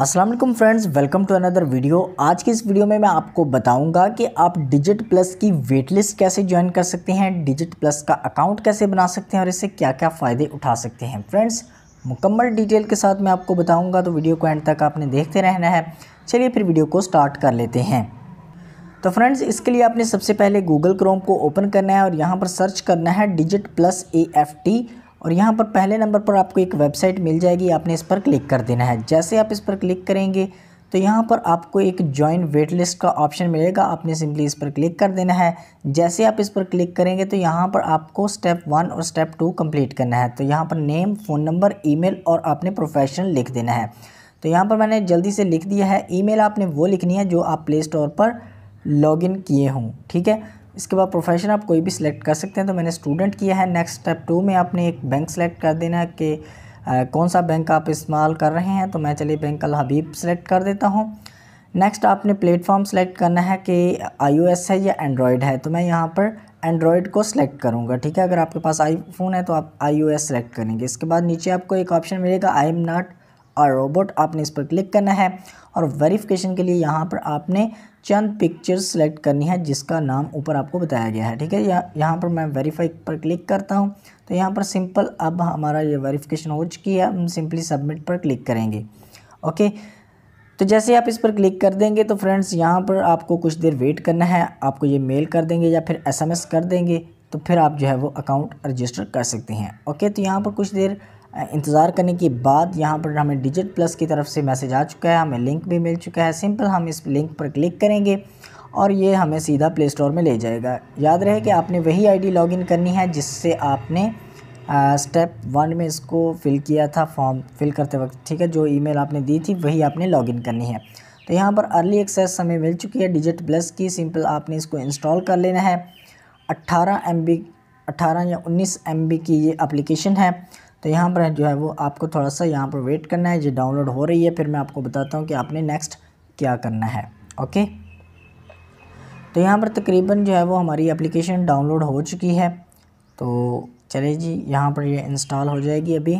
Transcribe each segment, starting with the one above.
Aslam friends welcome to another video आज की इस वीडियो में मैं आपको बताऊंगा कि आप डिजिट प्लस की वेट लिस्ट कैसे ज्वाइन कर सकते हैं डिजिट प्लस का अकाउंट कैसे बना सकते हैं और इससे क्या क्या फ़ायदे उठा सकते हैं फ्रेंड्स मुकम्मल डिटेल के साथ मैं आपको बताऊंगा तो वीडियो को एंड तक आपने देखते रहना है चलिए फिर वीडियो को स्टार्ट कर लेते हैं तो फ्रेंड्स इसके लिए आपने सबसे पहले गूगल क्रोम को ओपन करना है और यहाँ पर सर्च करना है Digit plus A F T और यहाँ पर पहले नंबर पर आपको एक वेबसाइट मिल जाएगी आपने इस पर क्लिक कर देना है जैसे आप इस पर क्लिक करेंगे तो यहाँ पर आपको एक जॉइन वेट लिस्ट का ऑप्शन मिलेगा आपने सिंपली इस पर क्लिक कर देना है जैसे आप इस पर क्लिक करेंगे तो यहाँ पर आपको स्टेप वन और स्टेप टू कंप्लीट करना है तो यहाँ पर नेम फ़ोन नंबर ईमेल और आपने प्रोफेशनल लिख देना है तो यहाँ पर मैंने जल्दी से लिख दिया है ईमेल आपने वो लिखनी है जो आप प्ले स्टोर पर लॉग किए हों ठीक है इसके बाद प्रोफेशन आप कोई भी सिलेक्ट कर सकते हैं तो मैंने स्टूडेंट किया है नेक्स्ट स्टेप टू में आपने एक बैंक सेलेक्ट कर देना है कि कौन सा बैंक आप इस्तेमाल कर रहे हैं तो मैं चलिए बैंक अल हबीब सेलेक्ट कर देता हूँ नेक्स्ट आपने प्लेटफॉर्म सेलेक्ट करना है कि आई है या एंड्रॉयड है तो मैं यहाँ पर एंड्रॉयड को सिलेक्ट करूँगा ठीक है अगर आपके पास आईफोन है तो आप आई सेलेक्ट करेंगे इसके बाद नीचे आपको एक ऑप्शन मिलेगा आई एम नॉट और रोबोट आपने इस पर क्लिक करना है और वेरिफिकेशन के लिए यहाँ पर आपने चंद पिक्चर सेलेक्ट करनी है जिसका नाम ऊपर आपको बताया गया है ठीक है या यहाँ पर मैं वेरीफाई पर क्लिक करता हूँ तो यहाँ पर सिंपल अब हमारा ये वेरिफिकेशन हो चुकी है हम सिंपली सबमिट पर क्लिक करेंगे ओके तो जैसे आप इस पर क्लिक कर देंगे तो फ्रेंड्स यहाँ पर आपको कुछ देर वेट करना है आपको ये मेल कर देंगे या फिर एस कर देंगे तो फिर आप जो है वो अकाउंट रजिस्टर कर सकते हैं ओके तो यहाँ पर कुछ देर इंतज़ार करने के बाद यहाँ पर हमें डिजिट प्लस की तरफ से मैसेज आ चुका है हमें लिंक भी मिल चुका है सिंपल हम इस लिंक पर क्लिक करेंगे और ये हमें सीधा प्ले स्टोर में ले जाएगा याद रहे कि आपने वही आईडी लॉगिन करनी है जिससे आपने स्टेप वन में इसको फिल किया था फॉर्म फिल करते वक्त ठीक है जो ईमेल आपने दी थी वही आपने लॉगिन करनी है तो यहाँ पर अर्ली एक्सेस हमें मिल चुकी है डिजिट प्लस की सिंपल आपने इसको इंस्टॉल कर लेना है अट्ठारह एम बी अट्ठारह या उन्नीस एम बी की ये अप्लीकेशन है तो यहाँ पर जो है वो आपको थोड़ा सा यहाँ पर वेट करना है जो डाउनलोड हो रही है फिर मैं आपको बताता हूँ कि आपने नेक्स्ट क्या करना है ओके तो यहाँ पर तकरीबन जो है वो हमारी एप्लीकेशन डाउनलोड हो चुकी है तो चले जी यहाँ पर ये यह इंस्टॉल हो जाएगी अभी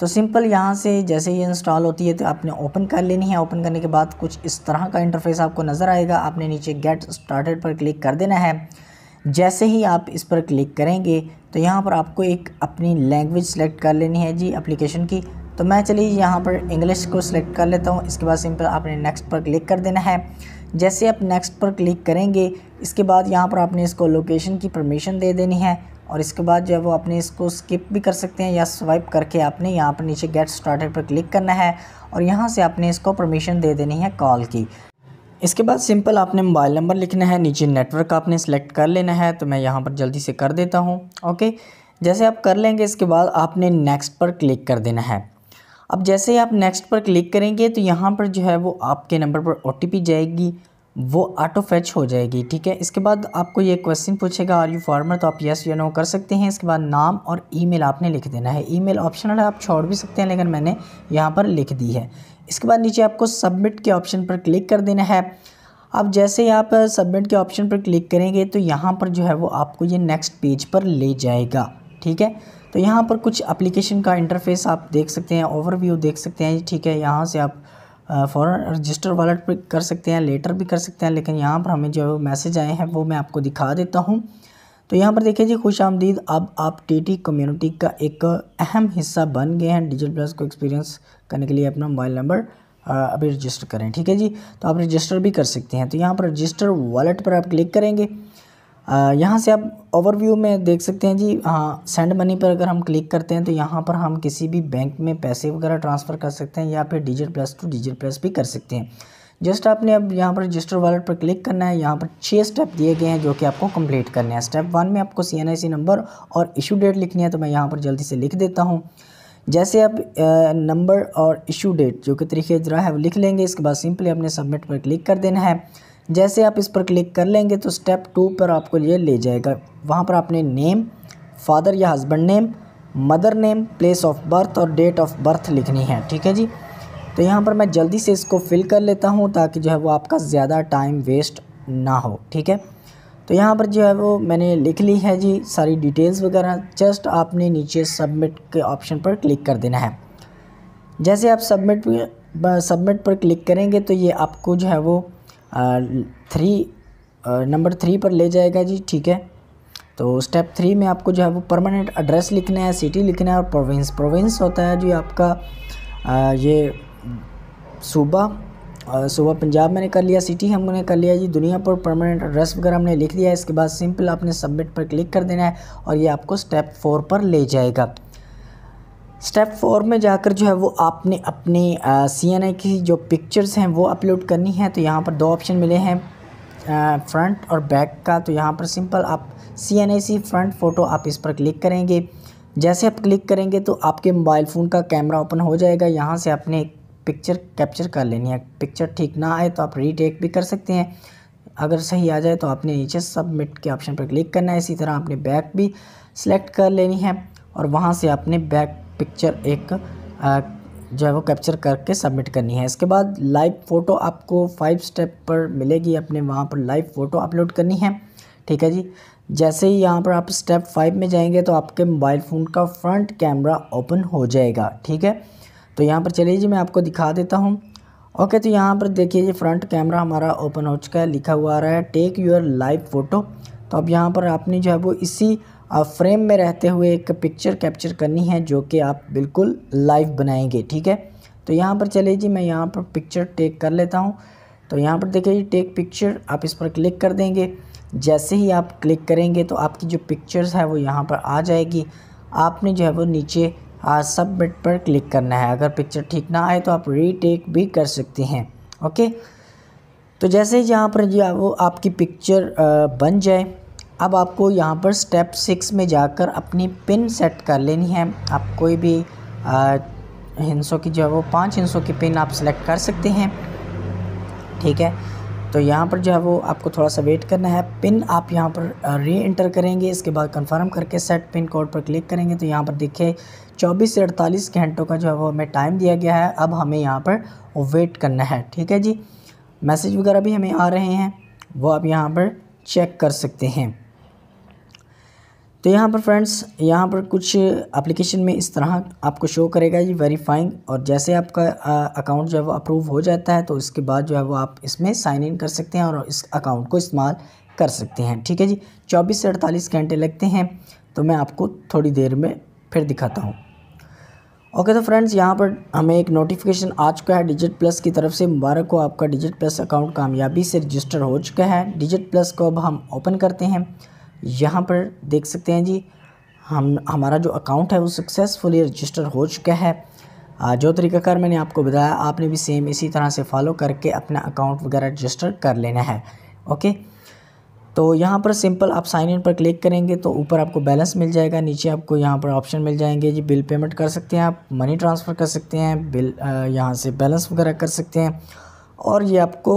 तो सिंपल यहाँ से जैसे ये इंस्टॉल होती है तो आपने ओपन कर लेनी है ओपन करने के बाद कुछ इस तरह का इंटरफेस आपको नज़र आएगा आपने नीचे गेट स्टार्टेड पर क्लिक कर देना है जैसे ही आप इस पर क्लिक करेंगे तो यहाँ पर आपको एक अपनी लैंग्वेज सेलेक्ट कर लेनी है जी अप्लीकेशन की तो मैं चलिए यहाँ पर इंग्लिश को सिलेक्ट कर लेता हूँ इसके बाद सिंपल आपने नेक्स्ट पर क्लिक कर देना है जैसे आप नेक्स्ट पर क्लिक करेंगे इसके बाद यहाँ पर आपने इसको लोकेशन की परमिशन दे देनी है और इसके बाद जो है वो अपने इसको स्किप भी कर सकते हैं या स्वाइप करके आपने यहाँ पर नीचे गेट स्टार्टेड पर क्लिक करना है और यहाँ से आपने इसको परमिशन दे देनी है कॉल की इसके बाद सिंपल आपने मोबाइल नंबर लिखना है नीचे नेटवर्क आपने सेलेक्ट कर लेना है तो मैं यहाँ पर जल्दी से कर देता हूँ ओके जैसे आप कर लेंगे इसके बाद आपने नेक्स्ट पर क्लिक कर देना है अब जैसे ही आप नेक्स्ट पर क्लिक करेंगे तो यहाँ पर जो है वो आपके नंबर पर ओ जाएगी वो ऑटो फैच हो जाएगी ठीक है इसके बाद आपको ये क्वेश्चन पूछेगा आर यू फार्मर तो आप येस या नो कर सकते हैं इसके बाद नाम और ईमेल आपने लिख देना है ईमेल ऑप्शनल है आप छोड़ भी सकते हैं लेकिन मैंने यहाँ पर लिख दी है इसके बाद नीचे आपको सबमिट के ऑप्शन पर क्लिक कर देना है अब जैसे ही आप सबमिट के ऑप्शन पर क्लिक करेंगे तो यहाँ पर जो है वो आपको ये नेक्स्ट पेज पर ले जाएगा ठीक है तो यहाँ पर कुछ एप्लीकेशन का इंटरफेस आप देख सकते हैं ओवरव्यू देख सकते हैं ठीक है यहाँ से आप फॉरन रजिस्टर वॉलेट पर कर सकते हैं लेटर भी कर सकते हैं लेकिन यहाँ पर हमें जो मैसेज आए हैं वो मैं आपको दिखा देता हूँ तो यहाँ पर देखिए जी खुश आमदीद अब आप टीटी कम्युनिटी का एक अहम हिस्सा बन गए हैं डिजिटल प्लस को एक्सपीरियंस करने के लिए अपना मोबाइल नंबर अभी रजिस्टर करें ठीक है जी तो आप रजिस्टर भी कर सकते हैं तो यहाँ पर रजिस्टर वॉलेट पर आप क्लिक करेंगे यहाँ से आप ओवरव्यू में देख सकते हैं जी हाँ सेंड मनी पर अगर हम क्लिक करते हैं तो यहाँ पर हम किसी भी बैंक में पैसे वगैरह ट्रांसफ़र कर सकते हैं या फिर Digit plus to Digit plus भी कर सकते हैं जस्ट आपने अब यहाँ पर रजिस्टर वॉलेट पर क्लिक करना है यहाँ पर छः स्टेप दिए गए हैं जो कि आपको कंप्लीट करने हैं स्टेप वन में आपको C N I C number और इशू डेट लिखनी है तो मैं यहाँ पर जल्दी से लिख देता हूँ जैसे आप नंबर और इशू डेट जो कि तरीके जरा है वो लिख लेंगे इसके बाद सिंपली आपने सबमिट पर क्लिक कर देना है जैसे आप इस पर क्लिक कर लेंगे तो स्टेप टू पर आपको ये ले जाएगा वहाँ पर आपने नेम फादर या husband name mother name place of birth और डेट ऑफ बर्थ लिखनी है ठीक है जी तो यहाँ पर मैं जल्दी से इसको फिल कर लेता हूँ ताकि जो है वो आपका ज़्यादा टाइम वेस्ट ना हो ठीक है तो यहाँ पर जो है वो मैंने लिख ली है जी सारी डिटेल्स वगैरह जस्ट आपने नीचे सबमिट के ऑप्शन पर क्लिक कर देना है जैसे आप सबमिट सबमिट पर क्लिक करेंगे तो ये आपको जो है वो आ, थ्री नंबर थ्री पर ले जाएगा जी ठीक है तो स्टेप थ्री में आपको जो है वो परमानेंट एड्रेस लिखना है सिटी लिखना है और प्रोविंस प्रोविंस होता है जो आपका आ, ये सूबा सुबह पंजाब मैंने कर लिया सिटी हमने कर लिया जी दुनिया पर परमानेंट एड्रेस वगैरह हमने लिख लिया है इसके बाद सिंपल आपने सबमिट पर क्लिक कर देना है और ये आपको स्टेप फोर पर ले जाएगा स्टेप फोर में जाकर जो है वो आपने अपने सी एन आई की जो पिक्चर्स हैं वो अपलोड करनी है तो यहाँ पर दो ऑप्शन मिले हैं फ्रंट और बैक का तो यहाँ पर सिंपल आप C N I C front photo आप इस पर क्लिक करेंगे जैसे आप क्लिक करेंगे तो आपके मोबाइल फ़ोन का कैमरा ओपन हो जाएगा यहाँ से आपने पिक्चर कैप्चर कर लेनी है पिक्चर ठीक ना आए तो आप रीटेक भी कर सकते हैं अगर सही आ जाए तो आपने नीचे सबमिट के ऑप्शन पर क्लिक करना है इसी तरह आपने बैक भी सिलेक्ट कर लेनी है और वहाँ से आपने बैक पिक्चर एक जो है वो कैप्चर करके सबमिट करनी है इसके बाद लाइव फ़ोटो आपको फाइव स्टेप पर मिलेगी अपने वहाँ पर लाइव फ़ोटो अपलोड करनी है ठीक है जी जैसे ही यहाँ पर आप स्टेप फाइव में जाएंगे तो आपके मोबाइल फ़ोन का फ्रंट कैमरा ओपन हो जाएगा ठीक है तो यहाँ पर चलिए जी मैं आपको दिखा देता हूँ ओके तो यहाँ पर देखिए ये फ्रंट कैमरा हमारा ओपन हो चुका है लिखा हुआ आ रहा है टेक योर लाइव फ़ोटो तो अब यहाँ पर आपने जो है वो इसी फ्रेम में रहते हुए एक पिक्चर कैप्चर करनी है जो कि आप बिल्कुल लाइव बनाएंगे ठीक है तो यहाँ पर चलिए जी मैं यहाँ पर पिक्चर टेक कर लेता हूँ तो यहाँ पर देखिए जी टेक पिक्चर आप इस पर क्लिक कर देंगे जैसे ही आप क्लिक करेंगे तो आपकी जो पिक्चर्स है वो यहाँ पर आ जाएगी आपने जो है वो नीचे सबमिट पर क्लिक करना है अगर पिक्चर ठीक ना आए तो आप रीटेक भी कर सकते हैं ओके तो जैसे ही यहाँ पर जी वो आपकी पिक्चर बन जाए अब आपको यहाँ पर स्टेप सिक्स में जाकर अपनी पिन सेट कर लेनी है आप कोई भी हिंसों की जो है वो पाँच हिंसों की पिन आप सेलेक्ट कर सकते हैं ठीक है तो यहाँ पर जो है वो आपको थोड़ा सा वेट करना है पिन आप यहाँ पर री इंटर करेंगे इसके बाद कंफर्म करके सेट पिन कोड पर क्लिक करेंगे तो यहाँ पर देखिए 24 से 48 घंटों का जो है वो हमें टाइम दिया गया है अब हमें यहाँ पर वेट करना है ठीक है जी मैसेज वगैरह भी हमें आ रहे हैं वो आप यहाँ पर चेक कर सकते हैं तो यहाँ पर फ्रेंड्स यहाँ पर कुछ एप्लीकेशन में इस तरह आपको शो करेगा ये वेरीफाइंग और जैसे आपका अकाउंट जो है वो अप्रूव हो जाता है तो इसके बाद जो है वो आप इसमें साइन इन कर सकते हैं और इस अकाउंट को इस्तेमाल कर सकते हैं ठीक है जी चौबीस से अड़तालीस घंटे लगते हैं तो मैं आपको थोड़ी देर में फिर दिखाता हूँ ओके तो फ्रेंड्स यहाँ पर हमें एक नोटिफिकेशन आ चुका है डिजिट प्लस की तरफ से मुबारक हो आपका डिजिट प्लस अकाउंट कामयाबी से रजिस्टर हो चुका है डिजिट प्लस को अब हम ओपन करते हैं यहाँ पर देख सकते हैं जी हम हमारा जो अकाउंट है वो सक्सेसफुली रजिस्टर हो चुका है जो तरीकाकार मैंने आपको बताया आपने भी सेम इसी तरह से फॉलो करके अपना अकाउंट वगैरह रजिस्टर कर लेना है ओके तो यहाँ पर सिंपल आप साइन इन पर क्लिक करेंगे तो ऊपर आपको बैलेंस मिल जाएगा नीचे आपको यहाँ पर ऑप्शन मिल जाएंगे जी बिल पेमेंट कर सकते हैं आप मनी ट्रांसफ़र कर सकते हैं बिल यहाँ से बैलेंस वगैरह कर सकते हैं और ये आपको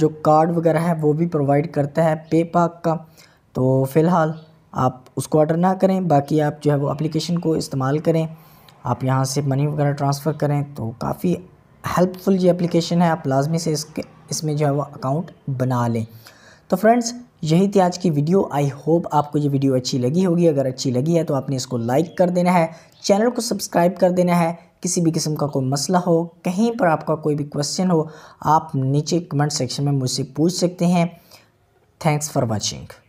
जो कार्ड वगैरह है वो भी प्रोवाइड करता है पे का तो फ़िलहाल आप उसको ऑर्डर ना करें बाकी आप जो है वो एप्लीकेशन को इस्तेमाल करें आप यहाँ से मनी वगैरह ट्रांसफ़र करें तो काफ़ी हेल्पफुल ये एप्लीकेशन है आप लाजमी से इसके इसमें जो है वो अकाउंट बना लें तो फ्रेंड्स यही थी आज की वीडियो आई होप आपको ये वीडियो अच्छी लगी होगी अगर अच्छी लगी है तो आपने इसको लाइक कर देना है चैनल को सब्सक्राइब कर देना है किसी भी किस्म का कोई मसला हो कहीं पर आपका कोई भी क्वेश्चन हो आप नीचे कमेंट सेक्शन में मुझसे पूछ सकते हैं थैंक्स फॉर वॉचिंग